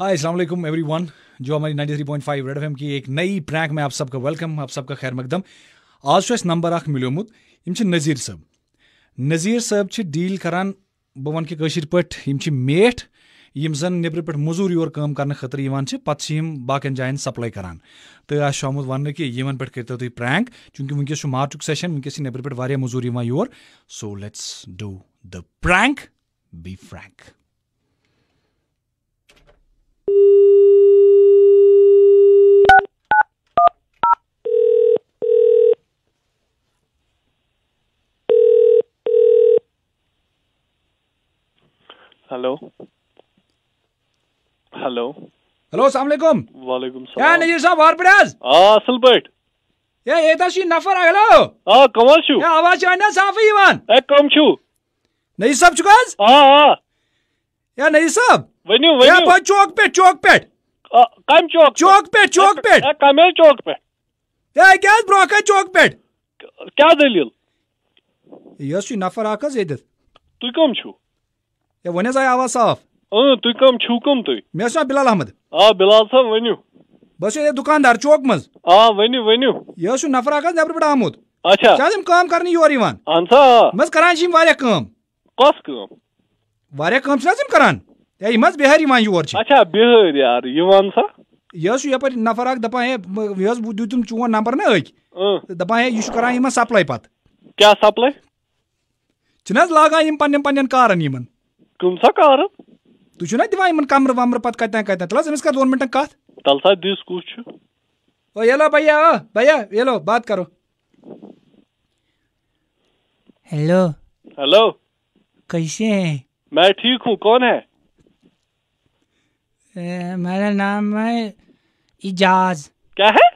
हाय अस्सलाम वालेकुम एवरीवन जो हमारी 93.5 रेड एफएम की एक नई प्रैंक में आप सबका वेलकम आप सबका खैर मकदम आज अस तो नंबर अख मिलोमुत यम नज़ीर सब नज़ीर सब डील करान बो वन कशिर पट यम मेठ यम जन नबर पे मजूर योर कम कर खतर पे बाकन जान सप्लाई करान तो आज आमुत वन कि इन पे करो तुम प्रैंक चूंकि वंकस मार्चुक सेशन वंकस नबर पे मजूर योर so let's do the prank be frank hello hello hello अस्सलाम वालेकुम वालेकुम सलाम या नजीर साहब वार असल या नफर आगलो हां कमाल छु या आवाज ए कम छु नजीर साहब या नजीर साहब ؤنِو ؤنِو ہے بہٕ چوکہٕ پٮ۪ٹھ چوکہٕ پٮ۪ٹھ کَمہِ چوکہٕ چوکہٕ پٮ۪ٹھ چوکہٕ پٮ۪ٹھ کَمہِ حظ چوکہٕ پٮ۪ٹھ ہے أکیٛاہ حظ برٛونٛہہ کَنہِ چوکہٕ پٮ۪ٹھ کیٛاہ دٔلیٖل یہِ حظ چھُے نفر اکھ حظ ییٚتٮ۪تھ تُہۍ کٕم چھُو ہے وۄنۍ حظ آے آواز صاف اۭں تُہۍ کٕم چھُو کٕم تُہۍ مےٚ حظ چھُ ناو بِلال احمد آ بِلال صٲب ؤنِو بہٕ حظ چھُس ییٚتہِ دُکاندار چوکہٕ منٛز آ ؤنِو ؤنِو یہِ حظ چھُ نفر اکھ حظ نٮ۪برٕ پٮ۪ٹھ آمُت اچھا چھِ حظ یِم کٲم کرنہِ یورٕ یِوان اہن سا آ یِم حظ کران چھِ یِم واریاہ کٲم کۄس کٲم واریاہ کٲم چھِ نہ حظ یِم کران ہے یِم حظ بِہٲرۍ یِوان یور چھِ اچھا بِہٲرۍ یارٕ یہِ وَن سا یہِ حظ چھُ یَپٲرۍ نَفر اکھ دَپان ہے یہِ حظ دیُتُم چون نمبر نا أکۍ دَپان ہے یہِ چھُ کران یِمن سَپلاے پَتہٕ کیاہ سَپلاے چھِنہٕ حظ لاگان یِم پَنٕنٮ۪ن پَنٕنٮ۪ن کارن یِمن کٕم سا کارن تُہۍ چھُو نا دِوان یِمن کَمرٕ وَمرٕ پَتہٕ کَتٮ۪ن کَتٮ۪ن تَلہٕ حظ أمِس کر دۄن مِنٹن کَتھ تَلہٕ سا دِس کُس چھُ ओ येलो भैया ओ भैया येलो बात करो हेलो हेलो कैसे हैं मैं ठीक हूँ कौन है मेरा नाम है इजाज क्या है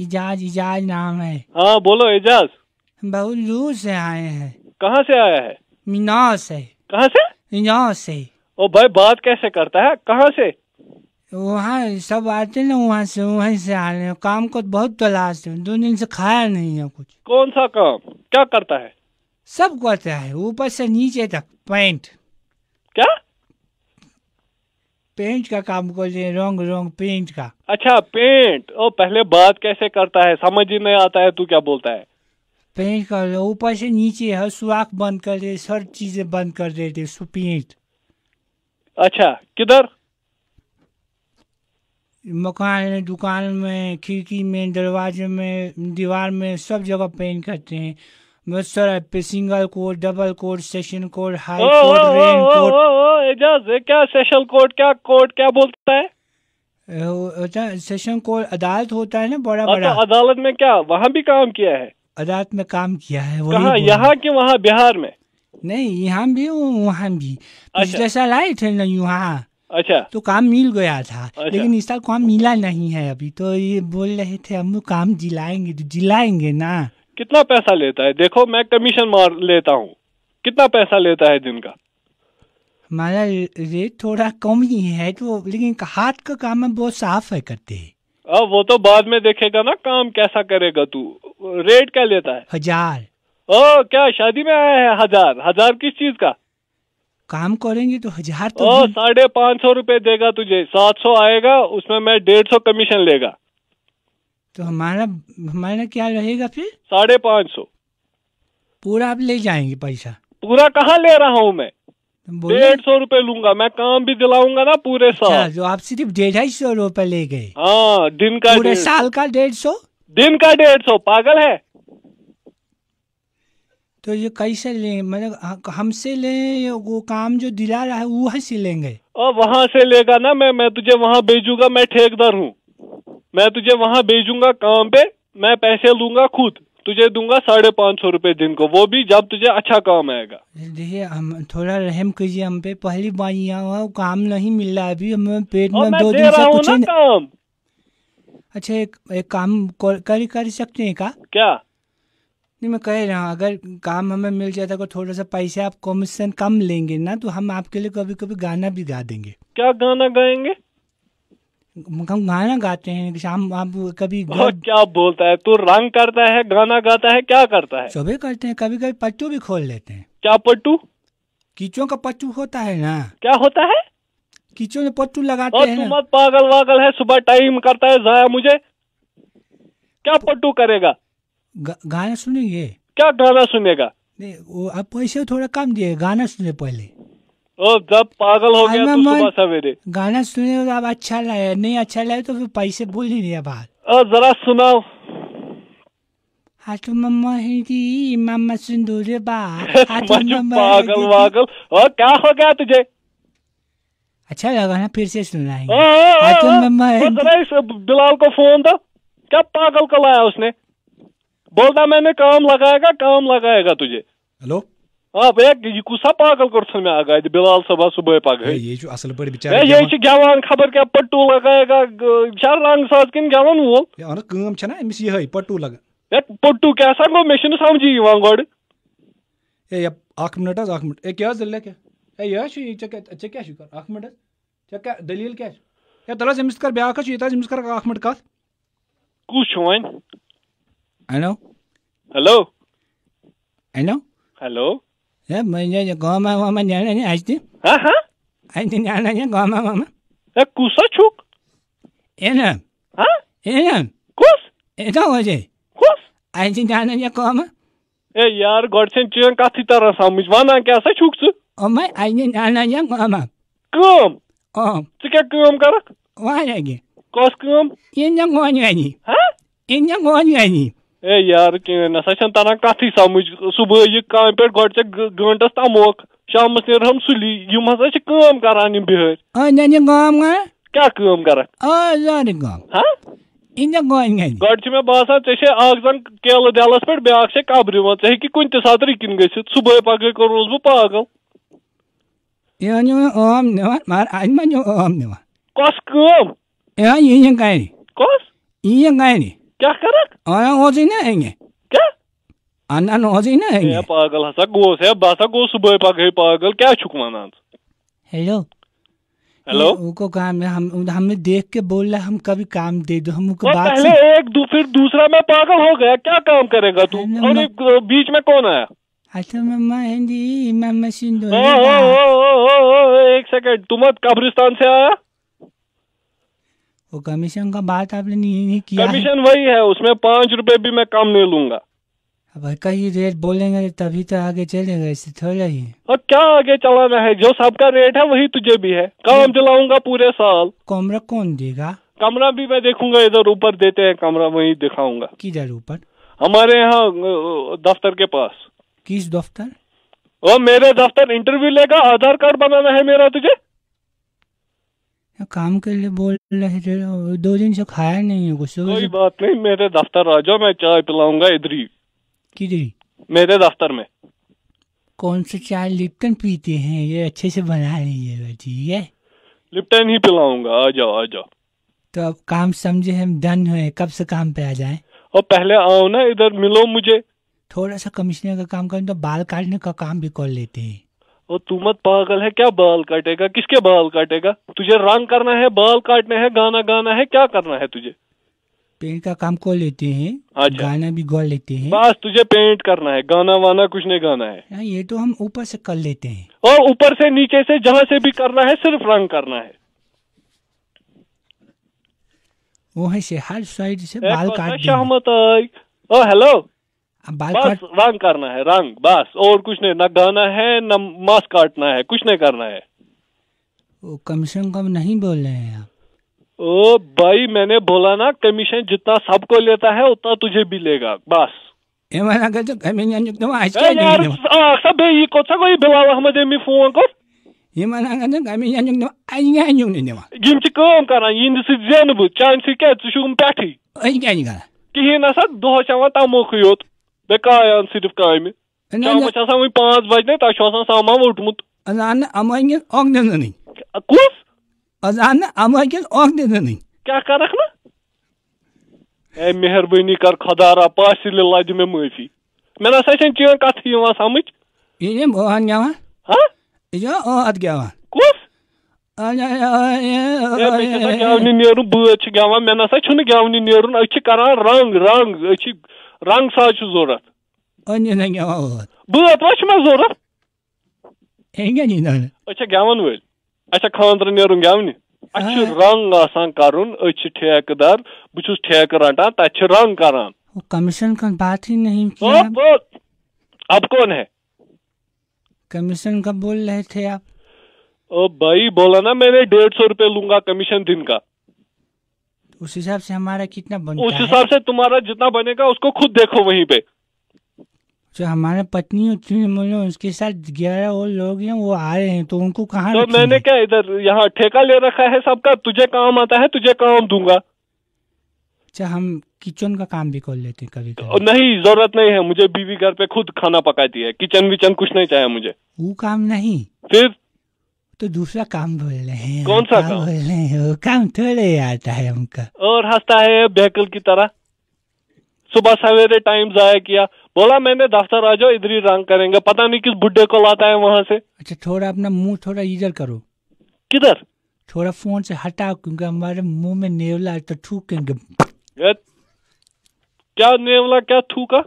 इजाज इजाज नाम है हाँ बोलो एजाज बहुत दूर से आए हैं कहाँ से आया है मीना से कहाँ से मीना से ओ भाई बात कैसे करता है कहाँ से वहाँ सब आते ना वहाँ से वहीं से आ रहे हैं काम को बहुत तलाश है दो दिन से खाया नहीं है कुछ कौन सा काम क्या करता है सब करता है ऊपर से नीचे तक पैंट क्या पेंट का काम करते हैं रंग रंग पेंट का अच्छा पेंट ओ पहले बात कैसे करता है समझ ही नहीं आता है तू क्या बोलता है पेंट कर रहे ऊपर से नीचे हर सुराख बंद कर दे सर चीजें बंद कर देते पेंट अच्छा किधर मकान दुकान में खिड़की में दरवाजे में दीवार में सब जगह पेंट करते हैं single coat double coat session coat high coat एजाज क्या सेशन कोड क्या कोड क्या बोलता है सेशन eh, कोड अच्छा, अदालत होता है ना बड़ा बड़ा अच्छा, अदालत में क्या वहाँ भी काम किया है अदालत में काम किया है यहाँ के वहाँ बिहार में नहीं यहाँ भी वहाँ भी पिछले साल आए थे ना यहाँ अच्छा तो काम मिल गया था अच्छा। लेकिन इस साल काम मिला नहीं है अभी तो ये बोल रहे थे हम काम दिलाएंगे तो दिलाएंगे ना कितना पैसा लेता है देखो मैं कमीशन मार लेता हूँ कितना पैसा लेता है दिन का हमारा रेट थोड़ा कम ही है तो लेकिन हाथ का काम है बहुत साफ है करते है अब वो तो बाद में देखेगा ना काम कैसा करेगा तू रेट क्या लेता है हजार ओ क्या शादी में आया है हजार हजार किस चीज का काम करेंगे तो हजार तो साढ़े पाँच सौ रूपए देगा तुझे सात सौ आएगा उसमें मैं डेढ़ सौ कमीशन लेगा तो हमारा हमारा क्या रहेगा फिर साढ़े पाँच सौ पूरा आप ले जाएंगे पैसा पूरा कहाँ ले रहा हूँ मैं तो डेढ़ सौ रूपये लूंगा मैं काम भी दिलाऊंगा ना पूरे साल जो अच्छा, तो आप सिर्फ डेढ़ाई सौ रूपये ले गए हाँ दिन का पूरे साल का डेढ़ सौ दिन का डेढ़ सौ पागल है तो ये कैसे लेंगे मतलब हमसे ले वो काम जो दिला रहा है वहाँ से लेंगे और वहाँ से लेगा ना मैं मैं तुझे वहाँ भेजूंगा मैं ठेकदार हूँ मैं तुझे वहां भेजूंगा काम पे मैं पैसे लूंगा खुद तुझे दूंगा साढ़े पाँच सौ रूपए दिन को वो भी जब तुझे अच्छा काम आएगा देखिए हम थोड़ा रहम कीजिए हम पे पहली बार यहाँ हुआ काम नहीं मिल रहा अभी हमें पेट में दो दिन से कुछ न... काम अच्छा एक, एक काम कर कर सकते हैं का क्या नहीं मैं कह रहा हूँ अगर काम हमें मिल जाता तो थोड़ा सा पैसे आप कमीशन कम लेंगे ना तो हम आपके लिए कभी कभी गाना भी गा देंगे क्या गाना गाएंगे हम गाना गाते हैं शाम आप कभी क्या बोलता है तू रंग करता है गाना गाता है क्या करता है सुबह करते हैं कभी कभी पट्टू भी खोल लेते हैं क्या पट्टू कीचों का पट्टू होता है ना क्या होता है कीचों में पट्टू लगाते हैं तू मत पागल वागल है सुबह टाइम करता है जाया मुझे क्या पट्टू करेगा गा, गाना सुनेंगे क्या गाना सुनेगा नहीं वो आप पैसे थोड़ा कम दिए गाना सुने पहले ओ जब पागल हो गया तो सुबह सवेरे गाना सुने और आप तो अच्छा लगे नहीं अच्छा लगे तो फिर पैसे बोल ही नहीं बात और जरा सुनाओ हाथ मम्मा हिंदी मम्मा सिंदूरे बा पागल पागल और क्या हो गया तुझे अच्छा लगा ना फिर से सुनाएंगे हाथों मम्मा बिलाल को फोन दो क्या पागल को लाया उसने बोलता मैंने काम लगाएगा काम लगाएगा तुझे हेलो آ بیٚیہِ یہِ کُسا پاگل کوٚرتھَن مےٚ اَگہ اَتہِ بِلال صٲبا صُبحٲے پَگہٕے یے چھُ اَصٕل پٲٹھۍ بِچار ہے یے چھُ گٮ۪وان خبر کیٛاہ پٔٹوٗ لگان چھا رنٛگ ساز کِنہٕ گٮ۪وان وول اہن حظ کٲم چھَنا أمِس یِہے پٔٹوٗ لگان ہے پٔٹوٗ کیٛاہ سا گوٚو مےٚ چھُنہٕ سمجھی یِوان گۄڈٕ ہے اکھ مِنٹ حظ اکھ مِنٹ ہے کیٛاہ حظ دٔلیٖلا کیٛاہ ہے یہِ حظ چھُ ژےٚ ژےٚ کیٛاہ چھُے کَرُن اکھ مِنٹ حظ ژےٚ کیٛاہ دٔلیٖل کیٛاہ چھِ ہے تَلہٕ حظ أمِس کر بیٛاکھ حظ چھُ ییٚتہِ حظ أمِس کر اکھ مِنٹ کَتھ کُس چھُ وۄنۍ اَنو ہیٚلو اَنو ہیٚلو गोमा वोमा न्याला नि आज दिन हाँ हाँ आज दिन न्याला नि गोमा वोमा ए कुसा छुक एना हाँ एना कुस एना हो जे कुस आज दिन न्याला नि गोमा ए यार गडसेन चिरन काथी तर सामुज वाना क्या सा छुक छ ओ मैं आज दिन न्याला नि गोमा कम ओ तू क्या कम कर वाने के कस कम इन न गोनी वानी हाँ इन न गोनी वानी ہے یارٕ کینٛہہ نسا چھَنہٕ تران کَتھٕے سَمٕجھ صُبحٲے یہِ کامہِ پٮ۪ٹھ گۄڈٕ ژےٚ گٲنٛٹَس تَموکھ شامَس نیرہَم سُلی یِم ہسا چھِ کٲم کران یِم بِہٲرۍ کیٛاہ کٲم کران گۄڈٕ چھُ مےٚ باسان ژےٚ چھے اکھ زَن کیلہٕ ڈَلَس پٮ۪ٹھ بیٛاکھ چھے قبرِ منٛز ژےٚ ہیٚکی کُنہِ تہِ ساتہٕ رِکِن گٔژھِتھ صُبحٲے پَگہٕے کوٚرُس بہٕ پاگل کۄس کٲم کۄس یہِ گرِ क्या करक आया हो जी ना आएंगे क्या आना नो जी ना आएंगे पागल हसा गो से बासा गो सुबह पागल पागल क्या छुक माना हेलो हेलो उनको काम है हम हमने देख के बोल रहे हम कभी काम दे दो हम उनको बात पहले एक दो फिर दूसरा मैं पागल हो गया क्या काम करेगा तू और बीच में कौन आया अच्छा मम्मा हिंदी मम्मा सिंधु एक सेकंड तुम कब्रिस्तान से आया वो कमीशन का बात आपने नहीं, नहीं किया कमीशन वही है उसमें पाँच रुपए भी मैं कम नहीं लूंगा अब कहीं रेट बोलेंगे तो तभी तो आगे चलेगा इससे थोड़ा ही और क्या आगे चलाना है जो सबका रेट है वही तुझे भी है काम हम्म। चलाऊंगा पूरे साल कमरा कौन देगा कमरा भी मैं देखूंगा इधर ऊपर देते हैं कमरा वही दिखाऊंगा किधर ऊपर हमारे यहाँ दफ्तर के पास किस दफ्तर वो मेरे दफ्तर इंटरव्यू लेगा आधार कार्ड बनाना है मेरा तुझे काम के लिए बोल रहे थे दो दिन से खाया नहीं है कुछ कोई बात नहीं मेरे दफ्तर आ जाओ मैं चाय पिलाऊंगा इधर ही किधर मेरे दफ्तर में कौन सी चाय लिप्टन पीते हैं ये अच्छे से बना रही है ठीक है लिप्टन ही पिलाऊंगा आ जाओ आ जाओ तो अब काम समझे हम डन हुए कब से काम पे आ जाए और पहले आओ ना इधर मिलो मुझे थोड़ा सा कमिश्नर का काम करें तो बाल काटने का काम भी कर लेते हैं वो तू मत पागल है क्या बाल काटेगा किसके बाल काटेगा तुझे रंग करना है बाल काटने हैं गाना गाना है क्या करना है तुझे पेंट का काम कर लेते हैं अच्छा। गाना भी गोल लेते हैं बस तुझे पेंट करना है गाना वाना कुछ नहीं गाना है हाँ, ये तो हम ऊपर से कर लेते हैं और ऊपर से नीचे से जहाँ से भी करना है सिर्फ रंग करना है वो है से हर साइड से बाल तो काट शाह मत आई ओ हेलो बाल बस रंग करना है रंग बस और कुछ नहीं ना गाना है ना मास्क काटना है कुछ नहीं करना है वो कमीशन कम नहीं बोल रहे हैं आप ओ भाई मैंने बोला ना कमीशन जितना सबको लेता है उतना तुझे भी लेगा बस ये मैंने अगर तो जो तो क्या नहीं सब जो कमीशन जो क्या नहीं नहीं दे मैं पैठी आज ना सब दो हजार Bekājām sirpkaimi. Čau, e mēs esam viņu pāris vai ne, tā šo esam savam avurtmut. Anne amaygen ogdenani. Kus? Anne amaygen ogdenani. Kya karak na? Ey mehrbani kar khadara pasile ladi me mafi. Mən asa sən çiyan kath yavan samıç. Yem o an yavan? Ha? Ya o at yavan. Kus? Biz hesa gavni nerun bu açı gavan. Mən asa çını gavni nerun açı karan rang rang açı رنگ ساز زورت ضروٗرت بٲتھ ما چھِ مےٚ ضروٗرت أسۍ چھا گٮ۪وَن وٲلۍ اَسہِ چھا اچه نیرُن گٮ۪ونہِ اَسہِ چھُ رنٛگ آسان اچه أسۍ چھِ ٹھیکہٕ دَر بہٕ چھُس ٹھیکہٕ رَٹان تَتہِ چھِ رنٛگ کَران कमीशन का बात ही नहीं किया आप, आप कौन है कमीशन का बोल रहे थे بھائی بولا نا میں نے ڈیڑھ سو روپے لوں گا کمیشن دن کا उस हिसाब से हमारा कितना बनता उस हिसाब से तुम्हारा जितना बनेगा उसको खुद देखो वहीं पे जो हमारे पत्नी उसके साथ ग्यारह और लोग हैं वो आ रहे हैं तो उनको कहाँ तो मैंने क्या इधर यहाँ ठेका ले रखा है सबका तुझे काम आता है तुझे काम दूंगा अच्छा हम किचन का काम भी कर लेते हैं कभी कभी तो नहीं जरूरत नहीं है मुझे बीवी घर पे खुद खाना पकाती है किचन विचन कुछ नहीं चाहिए मुझे वो काम नहीं फिर तो दूसरा काम बोल रहे हैं कौन सा काम, बोल रहे हैं काम थोड़े आता है उनका और हंसता है व्हीकल की तरह सुबह सवेरे टाइम जाया किया बोला मैंने दफ्तर आ जाओ इधर ही रंग करेंगे पता नहीं किस बुढ़े को लाता है वहाँ से अच्छा थोड़ा अपना मुंह थोड़ा इधर करो किधर थोड़ा फोन से हटाओ क्योंकि हमारे मुंह में नेवला है तो थूकेंगे क्या नेवला क्या थूका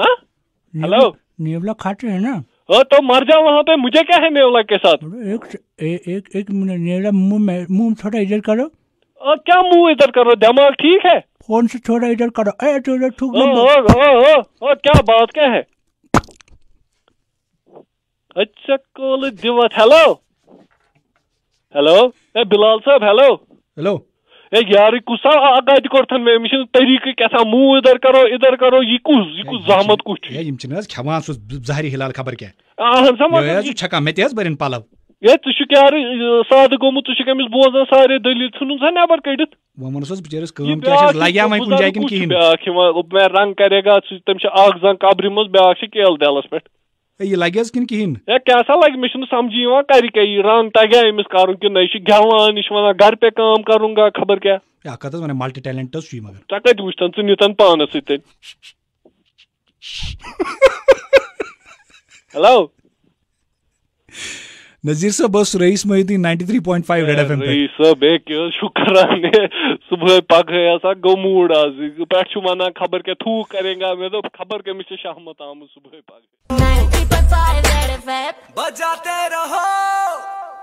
हेलो हाँ? नेवला खाते है ना हाँ, तो मर जाओ वहाँ पे मुझे क्या है मेवला के साथ एक ए, एक एक मिनट मेरा मुंह मुंह थोड़ा इधर करो आ, क्या मुंह इधर करो दिमाग ठीक है फोन से थोड़ा इधर करो ए थोड़ा ठुक ओ, ओ, ओ, ओ, क्या बात क्या है अच्छा कॉल दिवत हेलो हेलो ए बिलाल साहब हेलो हेलो ہے یارٕ کُس سا عقایدٕ کوٚرتھَن مےٚ أمِس چھِنہٕ طٔریٖقٕے کیٛاہ مو اِدھر کرو اِدھر کرو یہِ کُس یہِ کُس زحمت کُس چھُ یِم چھِنہٕ حظ کھٮ۪وان سُہ زہرِ ہِلال خبر کیٛاہ اہن سا مگر چھَکان مےٚ تہِ حظ بٔرِن پَلَو ہے ژٕ چھُکھ یارٕ سادٕ گوٚمُت ژٕ چھُکھ أمِس بوزان سارے دٔلیٖل ژھٕنُن سا نٮ۪بر کٔڑِتھ وۄنۍ ووٚنُس بِچٲرِس کٲم کیٛاہ چھَس لَگیا وۄنۍ کُنہِ جایہِ کِنہٕ کِہیٖنۍ بیٛاکھ یِوان مےٚ رنٛگ کَرے گا تٔمۍ چھِ اکھ زَن قبرِ منٛز بیٛاکھ چھِ کیلہٕ دٮ۪لَس پٮ۪ٹھ ہے یہِ لَگہِ حظ کِنہٕ کِہیٖنۍ ہے کیٛاہ سا لَگہِ مےٚ چھُنہٕ سَمجھی یِوان کَرِ کیٛاہ یہِ رَن تَگیٛاہ أمِس کَرُن کِنہٕ یہِ چھُ گٮ۪وان یہِ چھُ وَنان گَرِ پے گا خبر کیا یا کتا ہَتھ ملٹی ٹیلنٹ اس چھی مگر ژےٚ کَتہِ سن نتن پانس تے ہلو नजीर सर बस रईस मोहिद्दीन 93.5 रेड एफएम पे रईस साहब सुबह पक गया सा गमूड आज पेट छु खबर के थू करेगा मैं तो खबर के मिसे आम सुबह पक बजाते रहो